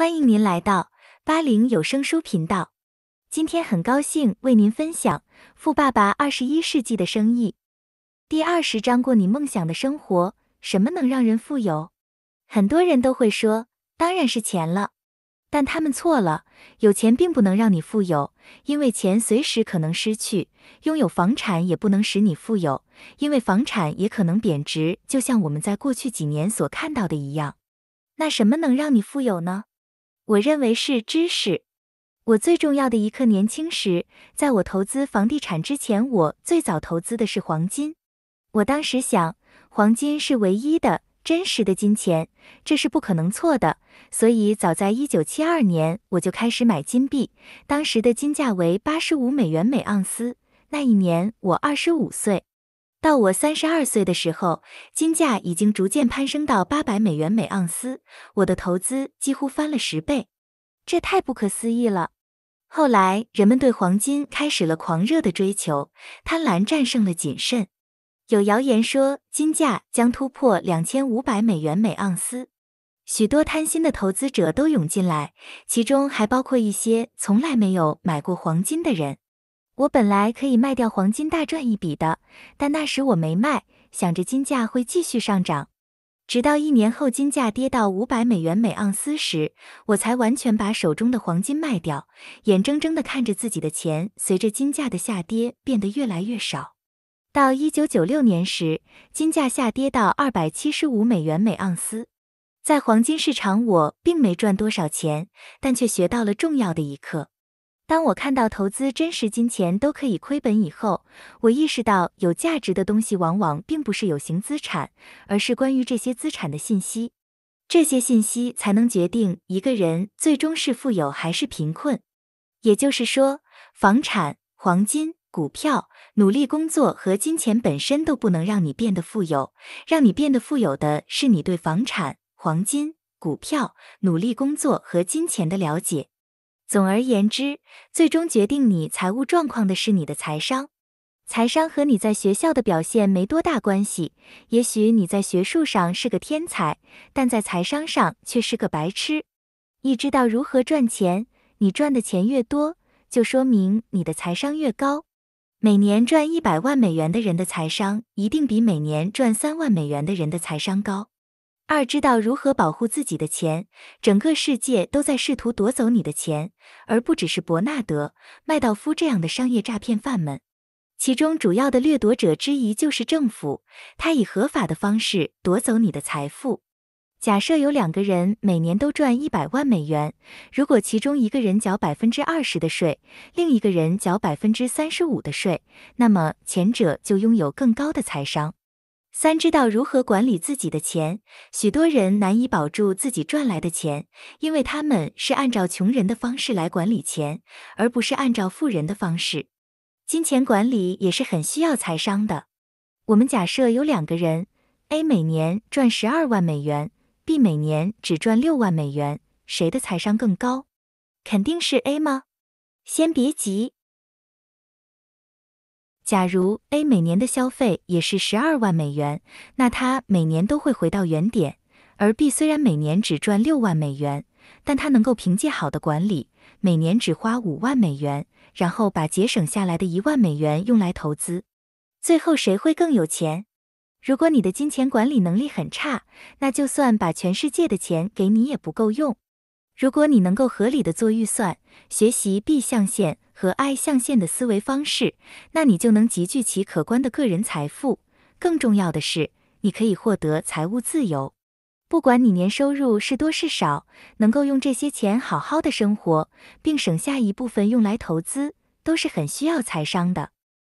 欢迎您来到八零有声书频道。今天很高兴为您分享《富爸爸二十一世纪的生意》第二十章：过你梦想的生活。什么能让人富有？很多人都会说，当然是钱了。但他们错了。有钱并不能让你富有，因为钱随时可能失去。拥有房产也不能使你富有，因为房产也可能贬值，就像我们在过去几年所看到的一样。那什么能让你富有呢？我认为是知识。我最重要的一刻，年轻时，在我投资房地产之前，我最早投资的是黄金。我当时想，黄金是唯一的真实的金钱，这是不可能错的。所以，早在1972年，我就开始买金币。当时的金价为85美元每盎司。那一年我25岁。到我三十二岁的时候，金价已经逐渐攀升到八百美元每盎司，我的投资几乎翻了十倍，这太不可思议了。后来，人们对黄金开始了狂热的追求，贪婪战胜了谨慎。有谣言说金价将突破两千五百美元每盎司，许多贪心的投资者都涌进来，其中还包括一些从来没有买过黄金的人。我本来可以卖掉黄金大赚一笔的，但那时我没卖，想着金价会继续上涨，直到一年后金价跌到五百美元每盎司时，我才完全把手中的黄金卖掉，眼睁睁的看着自己的钱随着金价的下跌变得越来越少。到一九九六年时，金价下跌到二百七十五美元每盎司，在黄金市场我并没赚多少钱，但却学到了重要的一课。当我看到投资真实金钱都可以亏本以后，我意识到有价值的东西往往并不是有形资产，而是关于这些资产的信息。这些信息才能决定一个人最终是富有还是贫困。也就是说，房产、黄金、股票、努力工作和金钱本身都不能让你变得富有，让你变得富有的是你对房产、黄金、股票、努力工作和金钱的了解。总而言之，最终决定你财务状况的是你的财商。财商和你在学校的表现没多大关系。也许你在学术上是个天才，但在财商上却是个白痴。一知道如何赚钱，你赚的钱越多，就说明你的财商越高。每年赚一百万美元的人的财商一定比每年赚三万美元的人的财商高。二知道如何保护自己的钱。整个世界都在试图夺走你的钱，而不只是伯纳德·麦道夫这样的商业诈骗犯们。其中主要的掠夺者之一就是政府，他以合法的方式夺走你的财富。假设有两个人每年都赚一百万美元，如果其中一个人缴百分之二十的税，另一个人缴百分之三十五的税，那么前者就拥有更高的财商。三知道如何管理自己的钱，许多人难以保住自己赚来的钱，因为他们是按照穷人的方式来管理钱，而不是按照富人的方式。金钱管理也是很需要财商的。我们假设有两个人，A 每年赚十二万美元，B 每年只赚六万美元，谁的财商更高？肯定是 A 吗？先别急。假如 A 每年的消费也是十二万美元，那他每年都会回到原点。而 B 虽然每年只赚六万美元，但他能够凭借好的管理，每年只花五万美元，然后把节省下来的一万美元用来投资。最后谁会更有钱？如果你的金钱管理能力很差，那就算把全世界的钱给你也不够用。如果你能够合理的做预算，学习 B 象限。和爱象限的思维方式，那你就能集聚起可观的个人财富。更重要的是，你可以获得财务自由。不管你年收入是多是少，能够用这些钱好好的生活，并省下一部分用来投资，都是很需要财商的。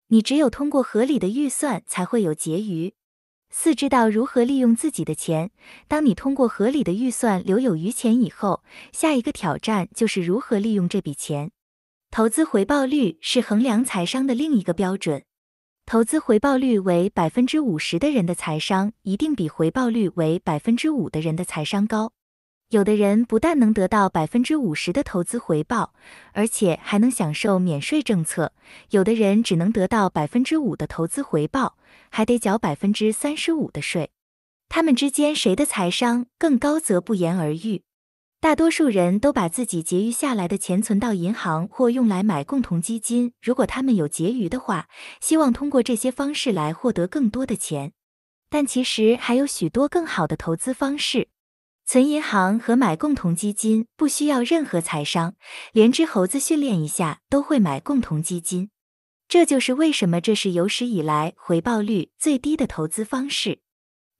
你只有通过合理的预算，才会有结余。四、知道如何利用自己的钱。当你通过合理的预算留有余钱以后，下一个挑战就是如何利用这笔钱。投资回报率是衡量财商的另一个标准。投资回报率为百分之五十的人的财商一定比回报率为百分之五的人的财商高。有的人不但能得到百分之五十的投资回报，而且还能享受免税政策；有的人只能得到百分之五的投资回报，还得缴百分之三十五的税。他们之间谁的财商更高，则不言而喻。大多数人都把自己结余下来的钱存到银行或用来买共同基金。如果他们有结余的话，希望通过这些方式来获得更多的钱。但其实还有许多更好的投资方式。存银行和买共同基金不需要任何财商，连只猴子训练一下都会买共同基金。这就是为什么这是有史以来回报率最低的投资方式。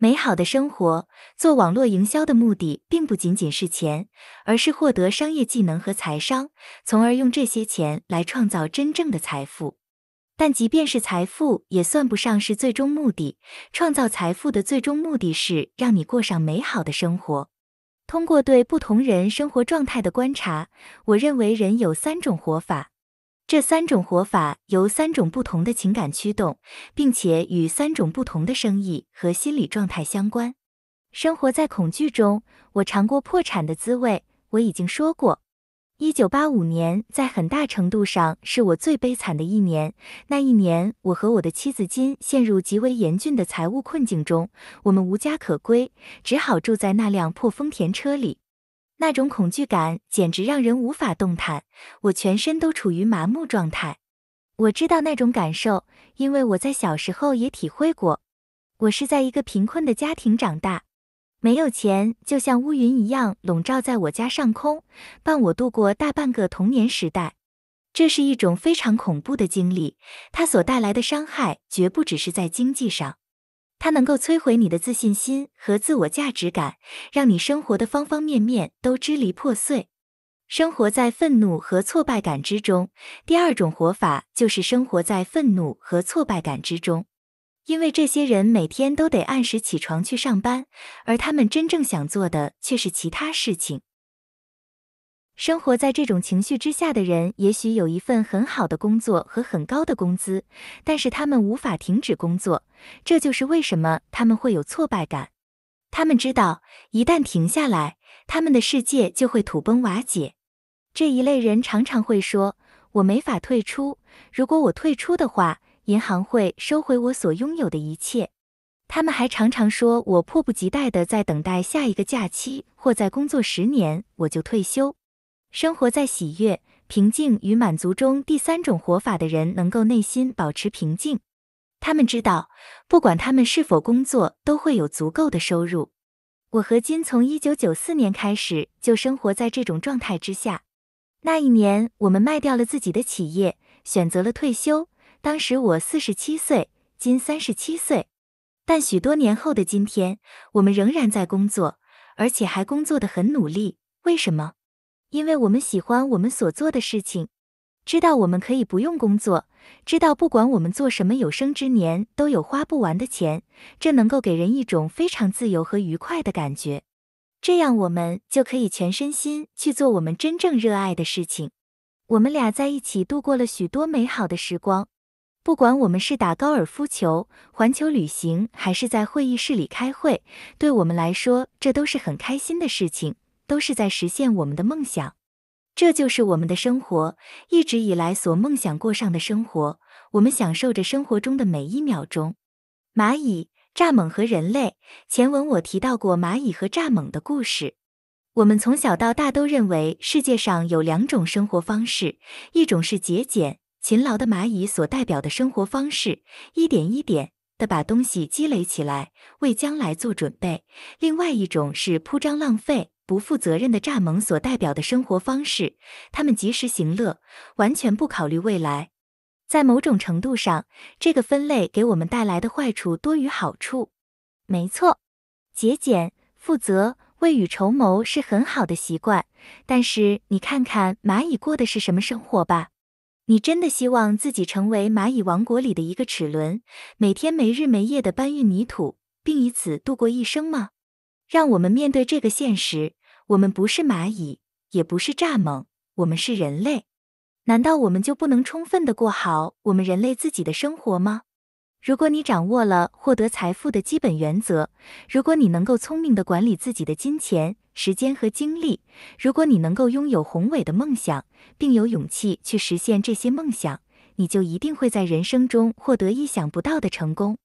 美好的生活，做网络营销的目的并不仅仅是钱，而是获得商业技能和财商，从而用这些钱来创造真正的财富。但即便是财富，也算不上是最终目的。创造财富的最终目的是让你过上美好的生活。通过对不同人生活状态的观察，我认为人有三种活法。这三种活法由三种不同的情感驱动，并且与三种不同的生意和心理状态相关。生活在恐惧中，我尝过破产的滋味。我已经说过，一九八五年在很大程度上是我最悲惨的一年。那一年，我和我的妻子金陷入极为严峻的财务困境中，我们无家可归，只好住在那辆破丰田车里。那种恐惧感简直让人无法动弹，我全身都处于麻木状态。我知道那种感受，因为我在小时候也体会过。我是在一个贫困的家庭长大，没有钱就像乌云一样笼罩在我家上空，伴我度过大半个童年时代。这是一种非常恐怖的经历，它所带来的伤害绝不只是在经济上。它能够摧毁你的自信心和自我价值感，让你生活的方方面面都支离破碎，生活在愤怒和挫败感之中。第二种活法就是生活在愤怒和挫败感之中，因为这些人每天都得按时起床去上班，而他们真正想做的却是其他事情。生活在这种情绪之下的人，也许有一份很好的工作和很高的工资，但是他们无法停止工作。这就是为什么他们会有挫败感。他们知道，一旦停下来，他们的世界就会土崩瓦解。这一类人常常会说：“我没法退出，如果我退出的话，银行会收回我所拥有的一切。”他们还常常说：“我迫不及待地在等待下一个假期，或在工作十年我就退休。”生活在喜悦、平静与满足中，第三种活法的人能够内心保持平静。他们知道，不管他们是否工作，都会有足够的收入。我和金从一九九四年开始就生活在这种状态之下。那一年，我们卖掉了自己的企业，选择了退休。当时我四十七岁，金三十七岁。但许多年后的今天，我们仍然在工作，而且还工作的很努力。为什么？因为我们喜欢我们所做的事情，知道我们可以不用工作，知道不管我们做什么，有生之年都有花不完的钱，这能够给人一种非常自由和愉快的感觉。这样我们就可以全身心去做我们真正热爱的事情。我们俩在一起度过了许多美好的时光，不管我们是打高尔夫球、环球旅行，还是在会议室里开会，对我们来说，这都是很开心的事情。都是在实现我们的梦想，这就是我们的生活，一直以来所梦想过上的生活。我们享受着生活中的每一秒钟。蚂蚁、蚱蜢和人类，前文我提到过蚂蚁和蚱蜢的故事。我们从小到大都认为世界上有两种生活方式，一种是节俭、勤劳的蚂蚁所代表的生活方式，一点一点的把东西积累起来，为将来做准备；另外一种是铺张浪费。不负责任的蚱蜢所代表的生活方式，他们及时行乐，完全不考虑未来。在某种程度上，这个分类给我们带来的坏处多于好处。没错，节俭、负责、未雨绸缪是很好的习惯。但是你看看蚂蚁过的是什么生活吧？你真的希望自己成为蚂蚁王国里的一个齿轮，每天没日没夜地搬运泥土，并以此度过一生吗？让我们面对这个现实。我们不是蚂蚁，也不是蚱蜢，我们是人类。难道我们就不能充分的过好我们人类自己的生活吗？如果你掌握了获得财富的基本原则，如果你能够聪明的管理自己的金钱、时间和精力，如果你能够拥有宏伟的梦想，并有勇气去实现这些梦想，你就一定会在人生中获得意想不到的成功。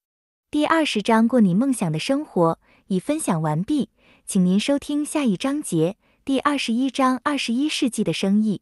第二十章过你梦想的生活已分享完毕。请您收听下一章节，第二十一章《二十一世纪的生意》。